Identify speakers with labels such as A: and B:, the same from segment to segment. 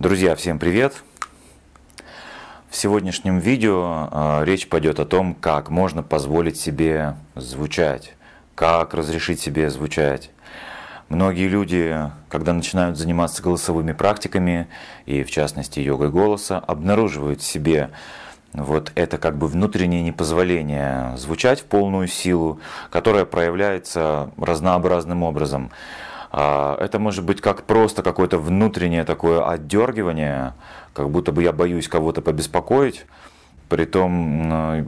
A: Друзья, всем привет! В сегодняшнем видео а, речь пойдет о том, как можно позволить себе звучать, как разрешить себе звучать. Многие люди, когда начинают заниматься голосовыми практиками, и в частности йогой голоса, обнаруживают в себе вот это как бы внутреннее непозволение звучать в полную силу, которое проявляется разнообразным образом – а, это может быть как просто какое-то внутреннее такое отдергивание, как будто бы я боюсь кого-то побеспокоить. Притом э,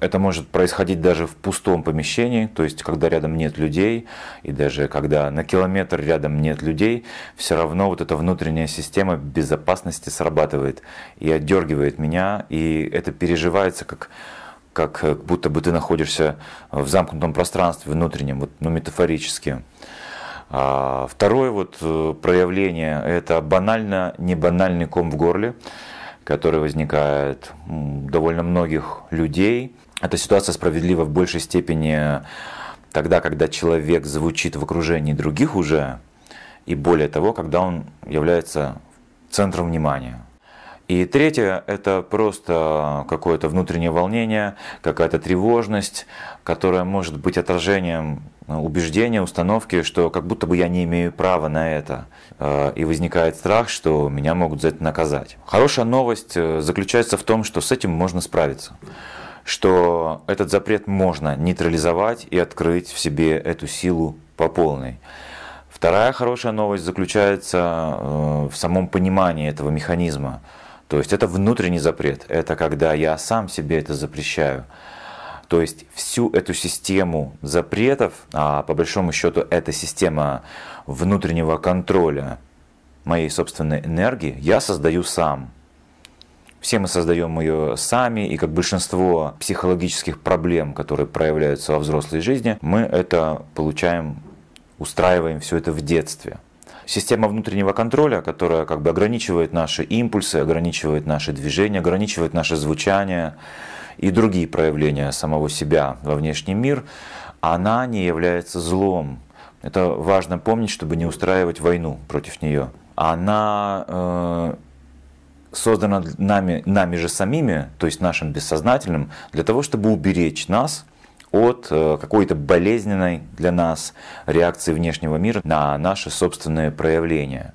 A: это может происходить даже в пустом помещении, то есть когда рядом нет людей, и даже когда на километр рядом нет людей, все равно вот эта внутренняя система безопасности срабатывает и отдергивает меня, и это переживается как как э, будто бы ты находишься в замкнутом пространстве внутреннем, вот, ну, метафорически. А второе вот э, проявление – это банально не банальный ком в горле, который возникает у довольно многих людей. Эта ситуация справедлива в большей степени тогда, когда человек звучит в окружении других уже, и более того, когда он является центром внимания. И третье – это просто какое-то внутреннее волнение, какая-то тревожность, которая может быть отражением э, убеждения, установки, что как будто бы я не имею права на это. Э, и возникает страх, что меня могут за это наказать. Хорошая новость э, заключается в том, что с этим можно справиться что этот запрет можно нейтрализовать и открыть в себе эту силу по полной. Вторая хорошая новость заключается в самом понимании этого механизма, то есть это внутренний запрет, это когда я сам себе это запрещаю. То есть всю эту систему запретов, а по большому счету это система внутреннего контроля моей собственной энергии, я создаю сам. Все мы создаем ее сами, и как большинство психологических проблем, которые проявляются во взрослой жизни, мы это получаем, устраиваем все это в детстве – система внутреннего контроля, которая как бы ограничивает наши импульсы, ограничивает наши движения, ограничивает наше звучание и другие проявления самого себя во внешний мир, она не является злом. Это важно помнить, чтобы не устраивать войну против нее. Она э, создана нами, нами же самими, то есть нашим бессознательным, для того, чтобы уберечь нас – от э, какой-то болезненной для нас реакции внешнего мира на наши собственные проявления.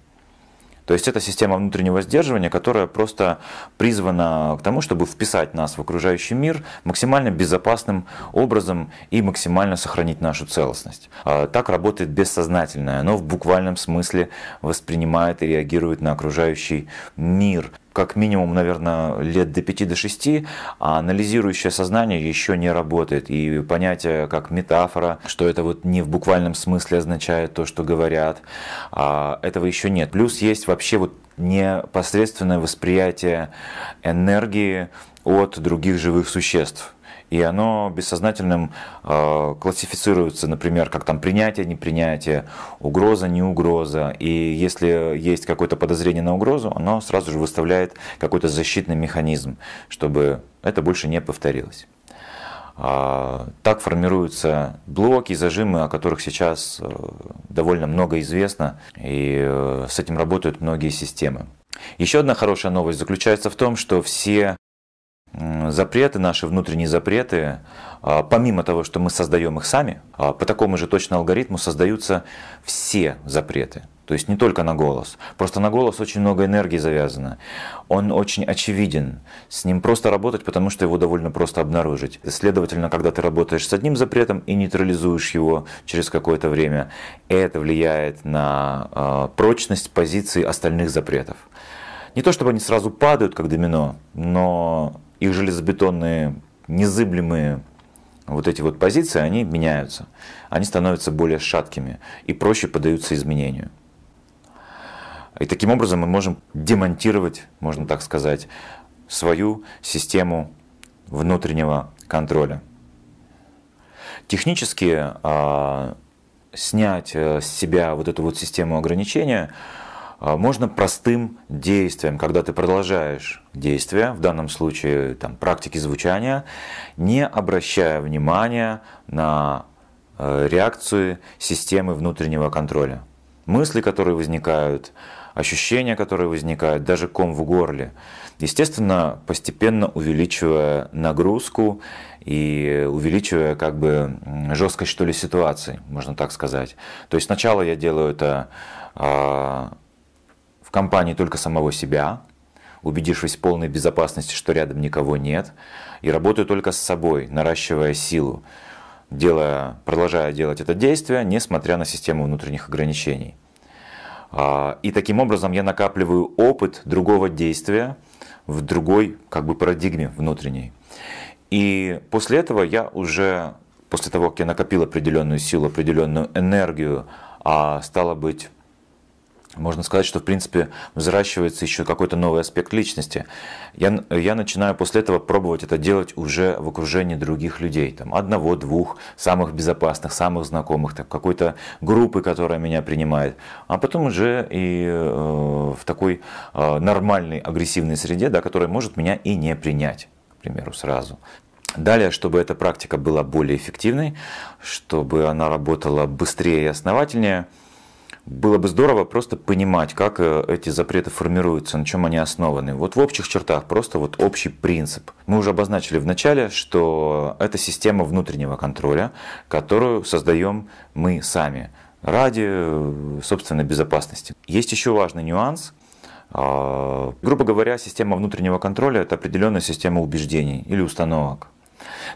A: То есть это система внутреннего сдерживания, которая просто призвана к тому, чтобы вписать нас в окружающий мир максимально безопасным образом и максимально сохранить нашу целостность. А, так работает бессознательное, оно в буквальном смысле воспринимает и реагирует на окружающий мир как минимум, наверное, лет до 5 до 6, а анализирующее сознание еще не работает. И понятие как метафора, что это вот не в буквальном смысле означает то, что говорят, а этого еще нет. Плюс есть вообще вот непосредственное восприятие энергии от других живых существ и оно бессознательным э, классифицируется, например, как там принятие, непринятие, угроза, не угроза. И если есть какое-то подозрение на угрозу, оно сразу же выставляет какой-то защитный механизм, чтобы это больше не повторилось. А, так формируются блоки, зажимы, о которых сейчас э, довольно много известно, и э, с этим работают многие системы. Еще одна хорошая новость заключается в том, что все запреты, наши внутренние запреты, а, помимо того, что мы создаем их сами, а, по такому же точно алгоритму создаются все запреты. То есть не только на голос. Просто на голос очень много энергии завязано. Он очень очевиден. С ним просто работать, потому что его довольно просто обнаружить. Следовательно, когда ты работаешь с одним запретом и нейтрализуешь его через какое-то время, это влияет на а, прочность позиции остальных запретов. Не то чтобы они сразу падают, как домино, но их железобетонные, незыблемые вот эти вот позиции, они меняются. Они становятся более шаткими и проще поддаются изменению. И таким образом мы можем демонтировать, можно так сказать, свою систему внутреннего контроля. Технически а, снять э, с себя вот эту вот систему ограничения а можно простым действием, когда ты продолжаешь действия, в данном случае там, практики звучания, не обращая внимания на э, реакции системы внутреннего контроля. Мысли, которые возникают, ощущения, которые возникают, даже ком в горле. Естественно, постепенно увеличивая нагрузку и увеличивая как бы жесткость что ли ситуации, можно так сказать. То есть сначала я делаю это а, компании только самого себя, убедившись в полной безопасности, что рядом никого нет, и работаю только с собой, наращивая силу, делая, продолжая делать это действие, несмотря на систему внутренних ограничений. А, и таким образом я накапливаю опыт другого действия в другой как бы парадигме внутренней. И после этого я уже, после того, как я накопил определенную силу, определенную энергию, а, стало быть, можно сказать, что, в принципе, взращивается еще какой-то новый аспект личности. Я, я начинаю после этого пробовать это делать уже в окружении других людей. Там, одного, двух, самых безопасных, самых знакомых, там, какой-то группы, которая меня принимает. А потом уже и э, в такой э, нормальной агрессивной среде, да, которая может меня и не принять, к примеру, сразу. Далее, чтобы эта практика была более эффективной, чтобы она работала быстрее и основательнее – было бы здорово просто понимать, как э, эти запреты формируются, на чем они основаны. Вот в общих чертах, просто вот общий принцип. Мы уже обозначили в начале, что это система внутреннего контроля, которую создаем мы сами ради э, собственной безопасности. Есть еще важный нюанс. А, грубо говоря, система внутреннего контроля – это определенная система убеждений или установок.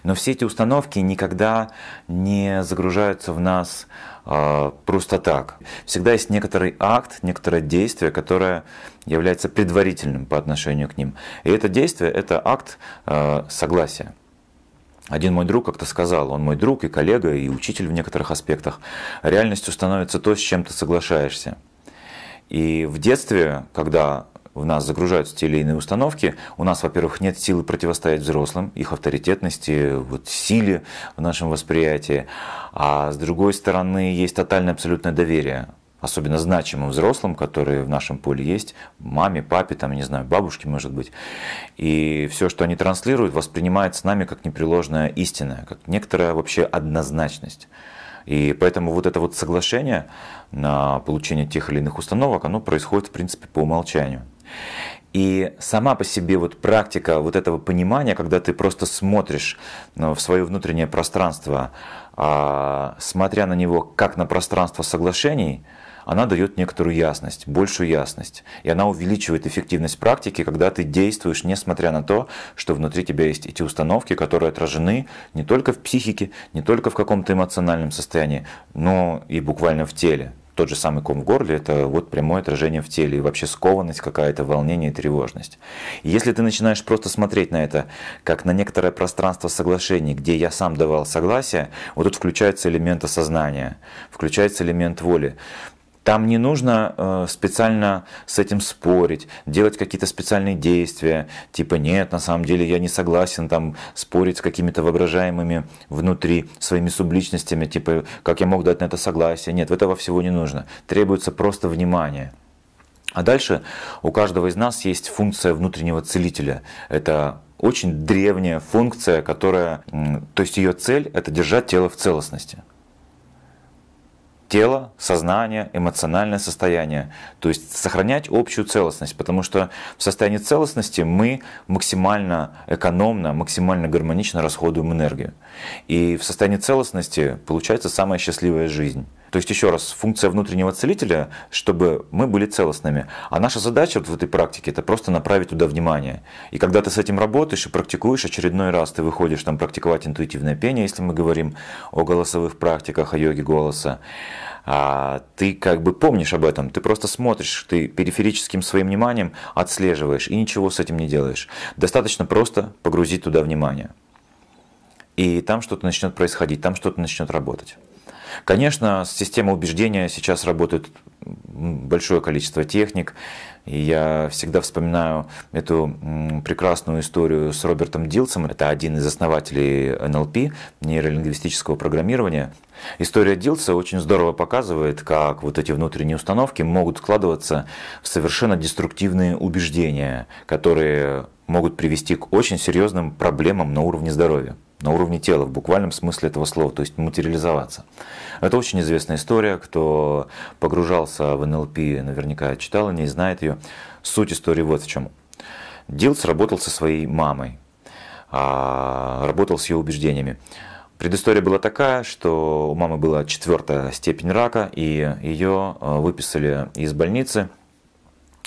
A: Но все эти установки никогда не загружаются в нас а, просто так. Всегда есть некоторый акт, некоторое действие, которое является предварительным по отношению к ним. И это действие, это акт а, согласия. Один мой друг как-то сказал, он мой друг и коллега, и учитель в некоторых аспектах. Реальностью становится то, с чем ты соглашаешься. И в детстве, когда в нас загружаются те или иные установки, у нас, во-первых, нет силы противостоять взрослым, их авторитетности, вот силе в нашем восприятии, а с другой стороны есть тотальное абсолютное доверие особенно значимым взрослым, которые в нашем поле есть, маме, папе, там, не знаю, бабушке, может быть. И все, что они транслируют, воспринимается нами как непреложная истина, как некоторая вообще однозначность. И поэтому вот это вот соглашение на получение тех или иных установок, оно происходит, в принципе, по умолчанию. И сама по себе вот практика вот этого понимания, когда ты просто смотришь э, в свое внутреннее пространство, а, смотря на него как на пространство соглашений, она дает некоторую ясность, большую ясность. И она увеличивает эффективность практики, когда ты действуешь, несмотря на то, что внутри тебя есть эти установки, которые отражены не только в психике, не только в каком-то эмоциональном состоянии, но и буквально в теле тот же самый ком в горле – это вот прямое отражение в теле и вообще скованность какая-то, волнение и тревожность. И если ты начинаешь просто смотреть на это как на некоторое пространство соглашений, где я сам давал согласие, вот тут включается элемент осознания, включается элемент воли. Там не нужно э, специально с этим спорить, делать какие-то специальные действия, типа нет, на самом деле я не согласен там спорить с какими-то воображаемыми внутри своими субличностями, типа как я мог дать на это согласие. Нет, этого всего не нужно. Требуется просто внимание. А дальше у каждого из нас есть функция внутреннего целителя. Это очень древняя функция, которая, то есть ее цель это держать тело в целостности тело, сознание, эмоциональное состояние. То есть сохранять общую целостность, потому что в состоянии целостности мы максимально экономно, максимально гармонично расходуем энергию. И в состоянии целостности получается самая счастливая жизнь. То есть, еще раз, функция внутреннего целителя, чтобы мы были целостными. А наша задача вот в этой практике – это просто направить туда внимание. И когда ты с этим работаешь и практикуешь, очередной раз ты выходишь там практиковать интуитивное пение, если мы говорим о голосовых практиках, о йоге голоса, а ты как бы помнишь об этом, ты просто смотришь, ты периферическим своим вниманием отслеживаешь и ничего с этим не делаешь. Достаточно просто погрузить туда внимание. И там что-то начнет происходить, там что-то начнет работать. Конечно, система убеждения сейчас работает большое количество техник. И я всегда вспоминаю эту прекрасную историю с Робертом Дилсом. Это один из основателей НЛП, нейролингвистического программирования. История Дилса очень здорово показывает, как вот эти внутренние установки могут складываться в совершенно деструктивные убеждения, которые могут привести к очень серьезным проблемам на уровне здоровья на уровне тела в буквальном смысле этого слова, то есть материализоваться. Это очень известная история, кто погружался в НЛП, наверняка читал о ней, знает ее. Суть истории вот в чем. Дилс работал со своей мамой, а, работал с ее убеждениями. Предыстория была такая, что у мамы была четвертая степень рака, и ее э, выписали из больницы.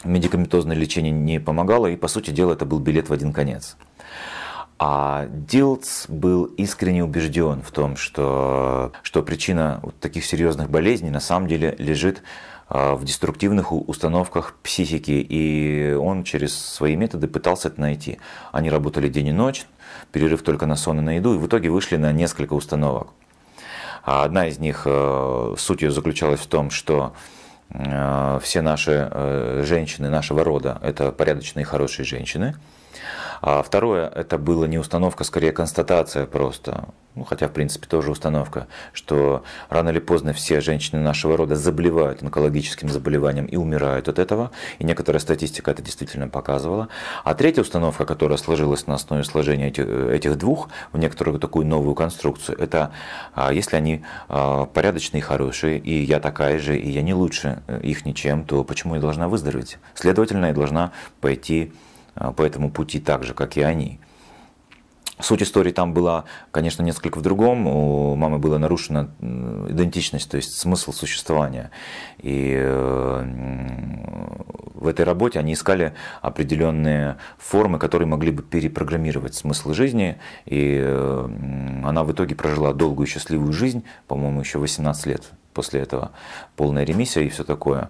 A: Медикаментозное лечение не помогало, и, по сути дела, это был билет в один конец. А Дилтс был искренне убежден в том, что, что причина вот таких серьезных болезней на самом деле лежит а, в деструктивных установках психики, и он через свои методы пытался это найти. Они работали день и ночь, перерыв только на сон и на еду, и в итоге вышли на несколько установок. А одна из них, э, суть ее заключалась в том, что э, все наши э, женщины нашего рода – это порядочные хорошие женщины – а второе, это было не установка, скорее констатация просто, ну, хотя, в принципе, тоже установка, что рано или поздно все женщины нашего рода заболевают онкологическим заболеванием и умирают от этого, и некоторая статистика это действительно показывала. А третья установка, которая сложилась на основе сложения этих двух в некоторую такую новую конструкцию, это а, если они а, порядочные и хорошие, и я такая же, и я не лучше э, их ничем, то почему я должна выздороветь? Следовательно, я должна пойти а, по этому пути так же, как и они. Суть истории там была, конечно, несколько в другом. У мамы была нарушена идентичность, то есть смысл существования. И э, в этой работе они искали определенные формы, которые могли бы перепрограммировать смысл жизни. И э, она в итоге прожила долгую счастливую жизнь, по-моему, еще 18 лет после этого. Полная ремиссия и все такое.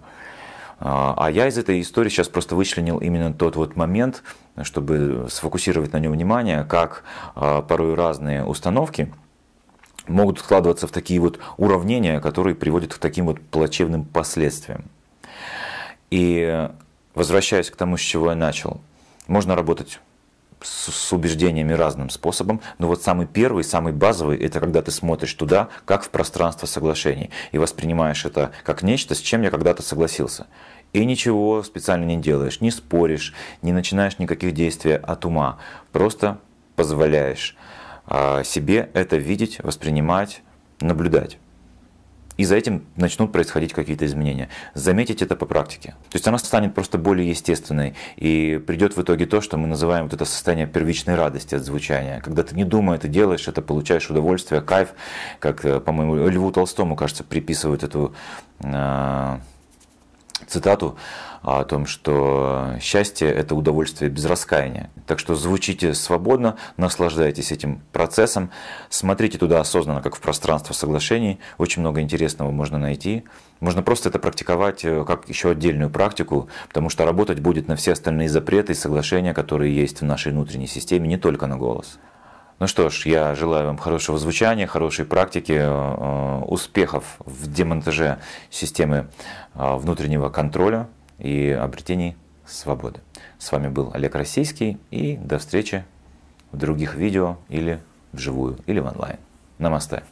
A: А, а я из этой истории сейчас просто вычленил именно тот вот момент, чтобы сфокусировать на нем внимание, как а, порой разные установки могут складываться в такие вот уравнения, которые приводят к таким вот плачевным последствиям. И возвращаясь к тому, с чего я начал, можно работать с, с убеждениями разным способом, но вот самый первый, самый базовый, это когда ты смотришь туда, как в пространство соглашений, и воспринимаешь это как нечто, с чем я когда-то согласился. И ничего специально не делаешь, не споришь, не начинаешь никаких действий от ума, просто позволяешь а, себе это видеть, воспринимать, наблюдать и за этим начнут происходить какие-то изменения. Заметить это по практике. То есть она станет просто более естественной, и придет в итоге то, что мы называем вот это состояние первичной радости от звучания. Когда ты не думая это делаешь, это получаешь удовольствие, кайф, как, э, по-моему, Льву Толстому, кажется, приписывают эту э, цитату о том, что счастье – это удовольствие без раскаяния. Так что звучите свободно, наслаждайтесь этим процессом, смотрите туда осознанно, как в пространство соглашений. Очень много интересного можно найти. Можно просто это практиковать э, как еще отдельную практику, потому что работать будет на все остальные запреты и соглашения, которые есть в нашей внутренней системе, не только на голос. Ну что ж, я желаю вам хорошего звучания, хорошей практики, э, э, успехов в демонтаже системы э, внутреннего контроля и обретений свободы. С вами был Олег Российский и до встречи в других видео или вживую, или в онлайн. Намасте!